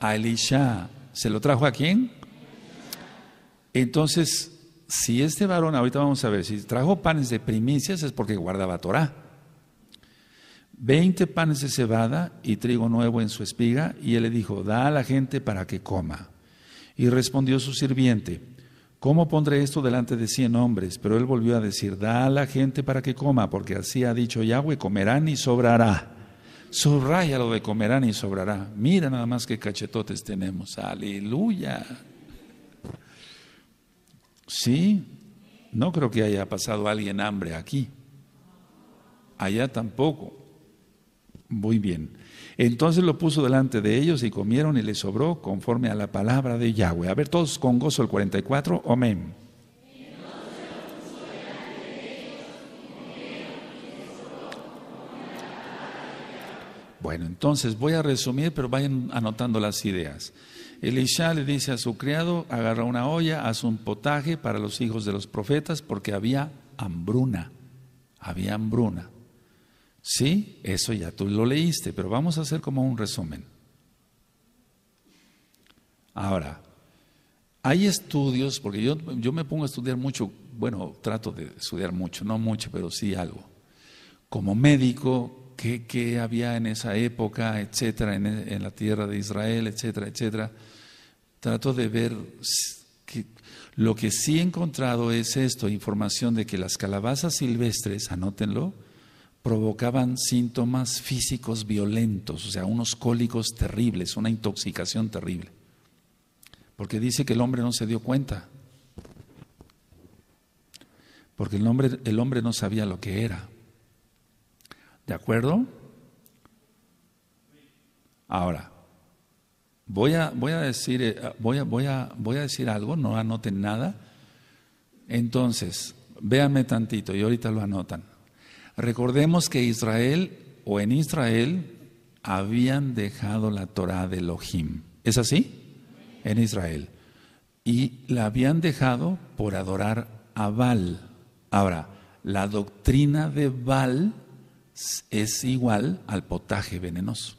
A Elisha. ¿Se lo trajo a quién? Entonces, si este varón, ahorita vamos a ver, si trajo panes de primicias es porque guardaba Torah veinte panes de cebada y trigo nuevo en su espiga, y él le dijo, da a la gente para que coma. Y respondió su sirviente, ¿cómo pondré esto delante de cien hombres? Pero él volvió a decir, da a la gente para que coma, porque así ha dicho Yahweh, comerán y sobrará. Subraya lo de comerán y sobrará. Mira nada más qué cachetotes tenemos. Aleluya. Sí, no creo que haya pasado alguien hambre aquí. Allá tampoco. Muy bien. Entonces lo puso delante de ellos y comieron y les sobró conforme a la palabra de Yahweh. A ver, todos con gozo el 44. Amén. Bueno, entonces voy a resumir, pero vayan anotando las ideas. Elisha le dice a su criado, agarra una olla, haz un potaje para los hijos de los profetas, porque había hambruna, había hambruna. Sí, eso ya tú lo leíste, pero vamos a hacer como un resumen. Ahora, hay estudios, porque yo, yo me pongo a estudiar mucho, bueno, trato de estudiar mucho, no mucho, pero sí algo. Como médico, qué, había en esa época, etcétera, en, en, la tierra de Israel, etcétera, etcétera. Trato de ver que, lo que sí he encontrado es esto, información de que las calabazas silvestres, anótenlo, provocaban síntomas físicos violentos, o sea, unos cólicos terribles, una intoxicación terrible. Porque dice que el hombre no se dio cuenta. Porque el hombre, el hombre no sabía lo que era. ¿De acuerdo? Ahora, voy a, voy a, decir, eh, voy a, voy a, voy a decir algo, no anoten nada. Entonces, véanme tantito y ahorita lo anotan. Recordemos que Israel o en Israel habían dejado la Torah de Elohim. ¿Es así? En Israel. Y la habían dejado por adorar a Baal. Ahora, la doctrina de Baal es igual al potaje venenoso.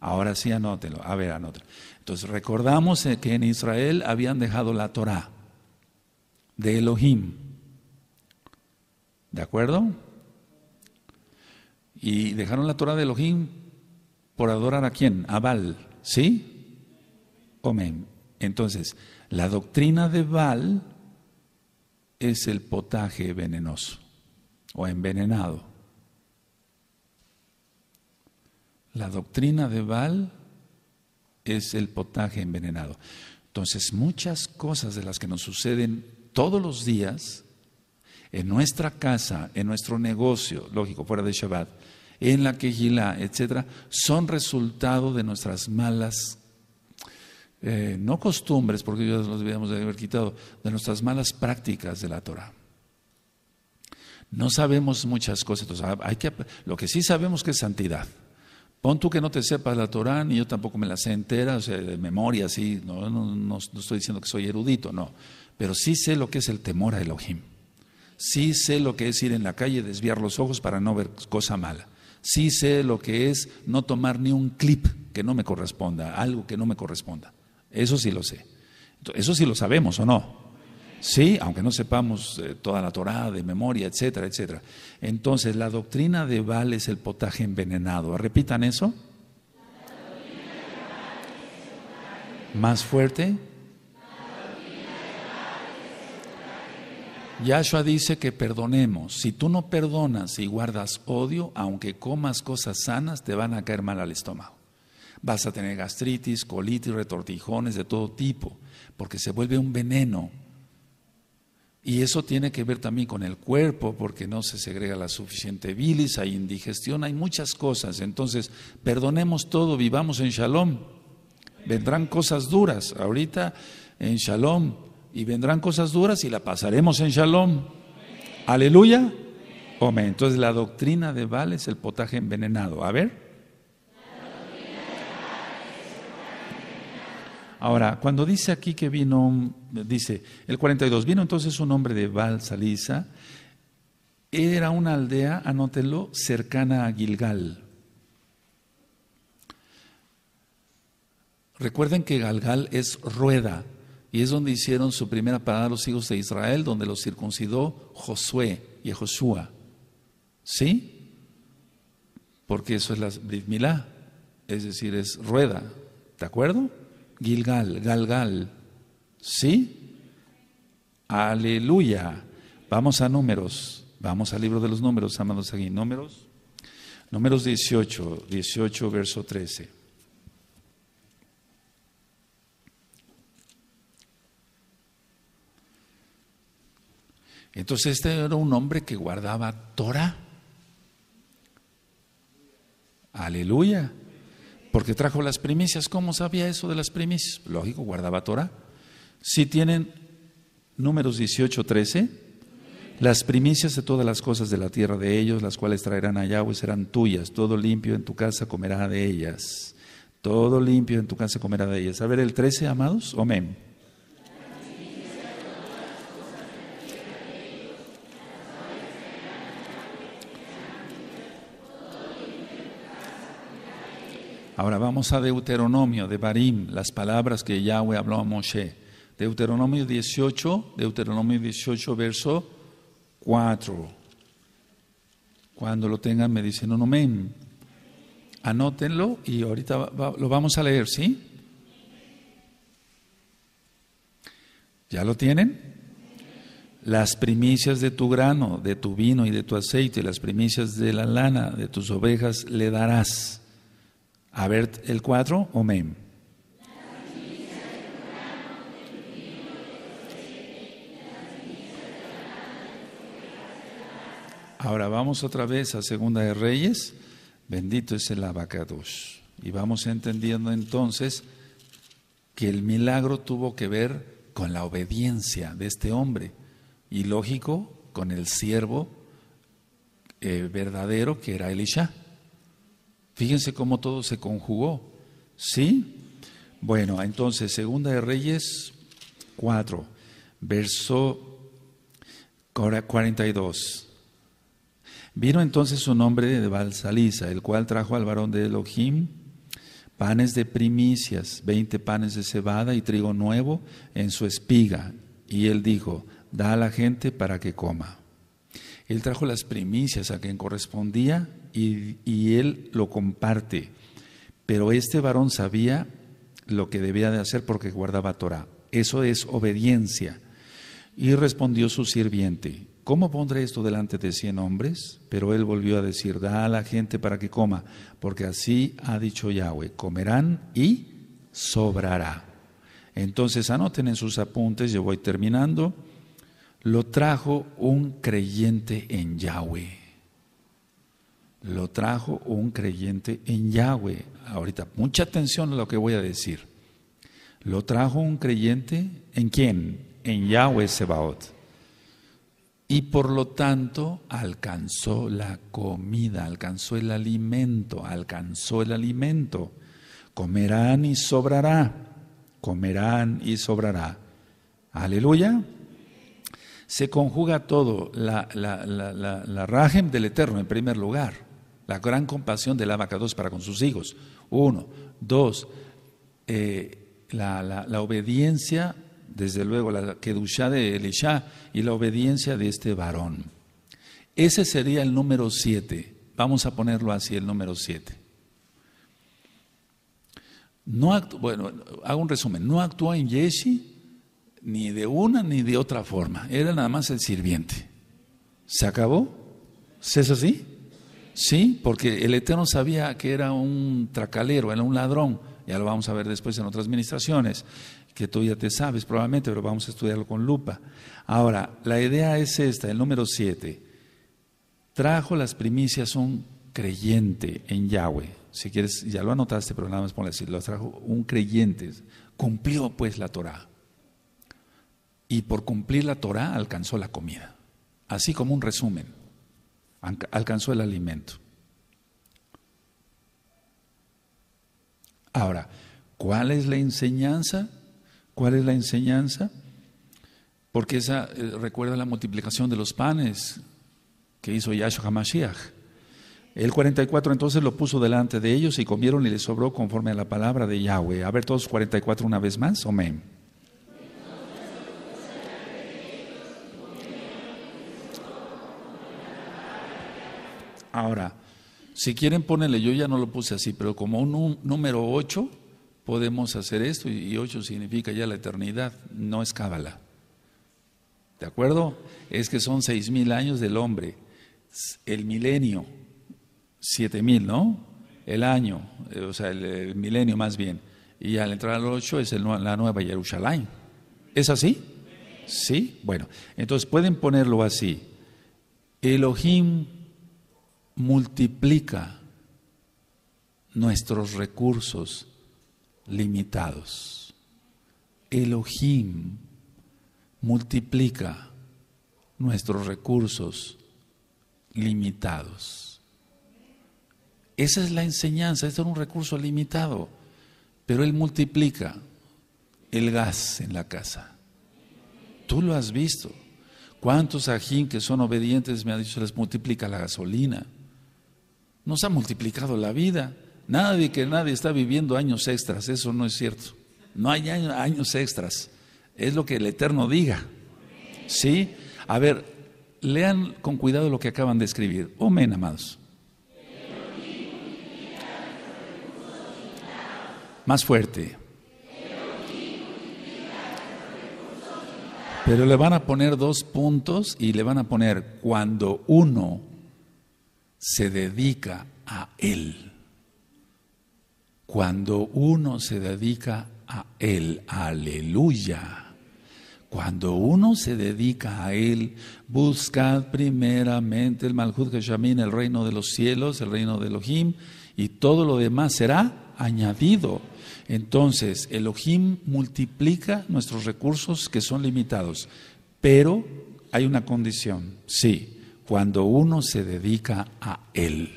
Ahora sí anótelo. A ver, anótelo. Entonces recordamos que en Israel habían dejado la Torah de Elohim. ¿De acuerdo? Y dejaron la Torah de Elohim por adorar a quién? A Baal. ¿Sí? Amén. Entonces, la doctrina de Baal es el potaje venenoso o envenenado. La doctrina de Baal es el potaje envenenado. Entonces, muchas cosas de las que nos suceden todos los días en nuestra casa, en nuestro negocio, lógico, fuera de Shabbat, en la quejila, etcétera, son resultado de nuestras malas, eh, no costumbres, porque ya los debíamos de haber quitado, de nuestras malas prácticas de la Torah. No sabemos muchas cosas, ah, lo que sí sabemos que es santidad. Pon tú que no te sepas la Torah, ni yo tampoco me la sé entera, de memoria, sí, no, no estoy diciendo que soy erudito, no, pero sí sé lo que es el temor a Elohim. Sí sé lo que es ir en la calle, desviar los ojos para no ver cosa mala. Sí sé lo que es no tomar ni un clip que no me corresponda, algo que no me corresponda. Eso sí lo sé. Eso sí lo sabemos o no. Sí, aunque no sepamos eh, toda la torada de memoria, etcétera, etcétera. Entonces, la doctrina de Val es el potaje envenenado. ¿Repitan eso? Más fuerte. Yahshua dice que perdonemos. Si tú no perdonas y guardas odio, aunque comas cosas sanas, te van a caer mal al estómago. Vas a tener gastritis, colitis, retortijones de todo tipo, porque se vuelve un veneno. Y eso tiene que ver también con el cuerpo, porque no se segrega la suficiente bilis, hay indigestión, hay muchas cosas. Entonces, perdonemos todo, vivamos en shalom. Vendrán cosas duras. Ahorita en shalom y vendrán cosas duras y la pasaremos en shalom. Aleluya. Hombre, entonces la doctrina de Baal es el potaje envenenado. A ver. Ahora, cuando dice aquí que vino, dice el 42, vino entonces un hombre de Baal Salisa, era una aldea, anótelo, cercana a Gilgal. Recuerden que Galgal es rueda, y es donde hicieron su primera parada los hijos de Israel, donde los circuncidó Josué y Josué, ¿Sí? Porque eso es la Brit es decir, es rueda. ¿De acuerdo? Gilgal, Galgal. ¿Sí? Aleluya. Vamos a números. Vamos al libro de los números, amados aquí. Números. Números 18, 18, verso 13. Entonces este era un hombre que guardaba Torah. Aleluya. Porque trajo las primicias. ¿Cómo sabía eso de las primicias? Lógico, guardaba Torah. Si tienen números 18, 13, las primicias de todas las cosas de la tierra de ellos, las cuales traerán a Yahweh, serán tuyas. Todo limpio en tu casa comerá de ellas. Todo limpio en tu casa comerá de ellas. A ver el 13, amados. Amén. Ahora vamos a Deuteronomio de Barim, las palabras que Yahweh habló a Moshe. Deuteronomio 18, Deuteronomio 18, verso 4. Cuando lo tengan me dicen un amén. Anótenlo y ahorita lo vamos a leer, ¿sí? ¿Ya lo tienen? Las primicias de tu grano, de tu vino y de tu aceite, las primicias de la lana, de tus ovejas, le darás a ver el 4, Ahora vamos otra vez a Segunda de Reyes. Bendito es el abacados. Y vamos entendiendo entonces que el milagro tuvo que ver con la obediencia de este hombre y lógico con el siervo eh, verdadero que era Elisha. Fíjense cómo todo se conjugó. ¿Sí? Bueno, entonces, Segunda de Reyes 4, verso 42. Vino entonces un hombre de Balsaliza, el cual trajo al varón de Elohim panes de primicias, veinte panes de cebada y trigo nuevo en su espiga. Y él dijo, da a la gente para que coma. Él trajo las primicias a quien correspondía y, él lo comparte. Pero este varón sabía lo que debía de hacer porque guardaba Torah. Eso es obediencia. Y respondió su sirviente, ¿cómo pondré esto delante de cien hombres? Pero él volvió a decir, da a la gente para que coma, porque así ha dicho Yahweh, comerán y sobrará. Entonces anoten en sus apuntes, yo voy terminando, lo trajo un creyente en Yahweh lo trajo un creyente en Yahweh. Ahorita, mucha atención a lo que voy a decir. Lo trajo un creyente en quién? En Yahweh Sebaot. Y por lo tanto alcanzó la comida, alcanzó el alimento, alcanzó el alimento. Comerán y sobrará, comerán y sobrará. Aleluya. Se conjuga todo, la, la, la rajem del Eterno en primer lugar la gran compasión del abacados para con sus hijos. Uno. Dos, eh, la, obediencia, desde luego, la kedushá de Elisha y la obediencia de este varón. Ese sería el número siete. Vamos a ponerlo así, el número siete. No bueno, hago un resumen. No actuó en Yeshi ni de una ni de otra forma. Era nada más el sirviente. ¿Se acabó? ¿Es así? Sí, porque el Eterno sabía que era un tracalero, era un ladrón. Ya lo vamos a ver después en otras ministraciones, que tú ya te sabes probablemente, pero vamos a estudiarlo con lupa. Ahora, la idea es esta, el número 7. Trajo las primicias un creyente en Yahweh. Si quieres, ya lo anotaste, pero nada más ponle así, lo trajo un creyente. Cumplió pues la Torah. Y por cumplir la Torah alcanzó la comida. Así como un resumen alcanzó el alimento. Ahora, ¿cuál es la enseñanza? ¿Cuál es la enseñanza? Porque esa eh, recuerda la multiplicación de los panes que hizo Yahshua HaMashiach. El 44 entonces lo puso delante de ellos y comieron y les sobró conforme a la palabra de Yahweh. A ver todos 44 una vez más. Amén. Ahora, si quieren ponerle, yo ya no lo puse así, pero como un número 8 podemos hacer esto y 8 significa ya la eternidad, no es cábala. ¿De acuerdo? Es que son seis mil años del hombre, el milenio, siete mil, ¿no? El año, eh, o sea, el, milenio más bien. Y al entrar al 8 es la nueva Jerusalén. ¿Es así? Sí. Bueno, entonces pueden ponerlo así. Elohim multiplica nuestros recursos limitados. Elohim multiplica nuestros recursos limitados. Esa es la enseñanza, esto es un recurso limitado, pero Él multiplica el gas en la casa. Tú lo has visto. ¿Cuántos ajín que son obedientes me ha dicho les multiplica la gasolina? Nos ha multiplicado la vida. Nadie que nadie está viviendo años extras, eso no es cierto. No hay años extras. Es lo que el Eterno diga. ¿Sí? A ver, lean con cuidado lo que acaban de escribir. Omen, amados. Más fuerte. Pero le van a poner dos puntos y le van a poner cuando uno se dedica a Él. Cuando uno se dedica a Él, aleluya. Cuando uno se dedica a Él, buscad primeramente el Malhut jamín, el reino de los cielos, el reino de Elohim, y todo lo demás será añadido. Entonces, Elohim multiplica nuestros recursos que son limitados, pero hay una condición, sí, cuando uno se dedica a Él.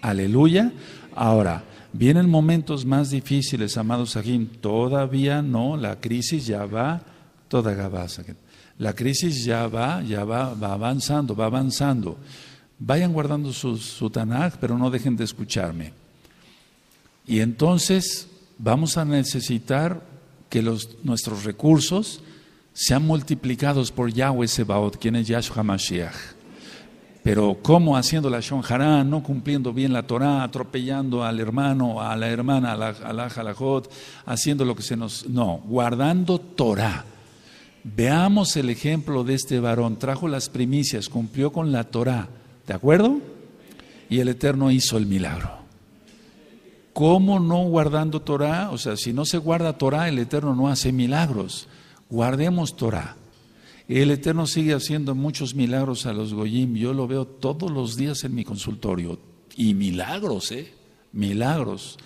Aleluya. Ahora, vienen momentos más difíciles, amados Sahim. Todavía no, la crisis ya va, toda gabasa. La crisis ya va, ya va, va avanzando, va avanzando. Vayan guardando su, pero no dejen de escucharme. Y entonces vamos a necesitar que los, nuestros recursos sean multiplicados por Yahweh Sebaot, quien es Yahshua Mashiach. Pero ¿cómo haciendo la shonjará, no cumpliendo bien la Torá, atropellando al hermano, a la hermana, a la, haciendo lo que se nos... No, guardando Torá. Veamos el ejemplo de este varón. Trajo las primicias, cumplió con la Torá. ¿De acuerdo? Y el Eterno hizo el milagro. ¿Cómo no guardando Torá? O sea, si no se guarda Torá, el Eterno no hace milagros. Guardemos Torá. El Eterno sigue haciendo muchos milagros a los Goyim. Yo lo veo todos los días en mi consultorio. Y milagros, ¿eh? Milagros.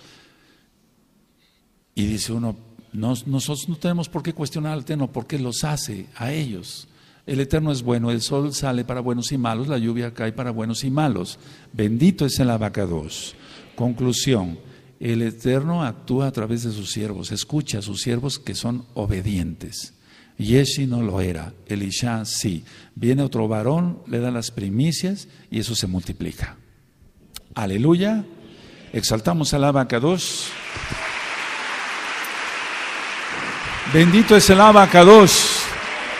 Y dice uno, nosotros no tenemos por qué cuestionar al Eterno, porque los hace a ellos. El Eterno es bueno, el sol sale para buenos y malos, la lluvia cae para buenos y malos. Bendito es el abacados. Conclusión, el Eterno actúa a través de sus siervos, escucha a sus siervos que son obedientes. Yeshi no lo era, Elisha sí. Viene otro varón, le da las primicias y eso se multiplica. Aleluya. Exaltamos al Abacados. Bendito es el Abacados.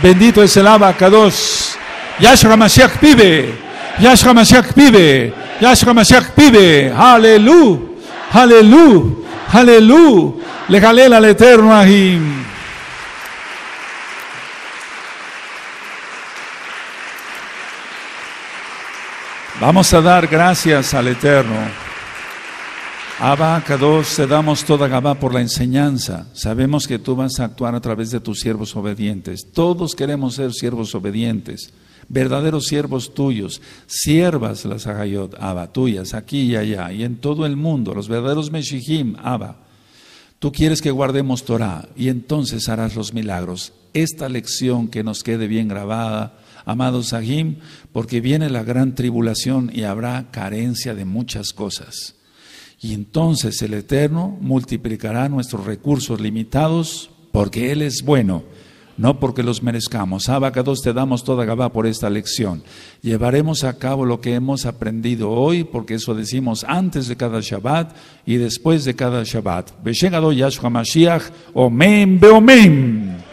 Bendito es el Abacados. Yashra Mashiach vive. Yashra Mashiach vive. Yashra Mashiach vive. Aleluya. Aleluya. Aleluya. Le al Eterno Ahim. Vamos a dar gracias al Eterno. Abba, Kadosh, te damos toda Gabá por la enseñanza. Sabemos que tú vas a actuar a través de tus siervos obedientes. Todos queremos ser siervos obedientes, verdaderos siervos tuyos, siervas las Agayot, Abba, tuyas, aquí y allá, y en todo el mundo, los verdaderos Meshihim, Abba. Tú quieres que guardemos Torah y entonces harás los milagros. Esta lección que nos quede bien grabada Amado Sahim, porque viene la gran tribulación y habrá carencia de muchas cosas. Y entonces el Eterno multiplicará nuestros recursos limitados porque Él es bueno, no porque los merezcamos. Abacados, te damos toda Gabá por esta lección. Llevaremos a cabo lo que hemos aprendido hoy, porque eso decimos antes de cada Shabbat y después de cada Shabbat. Mashiach, Omen Beomen.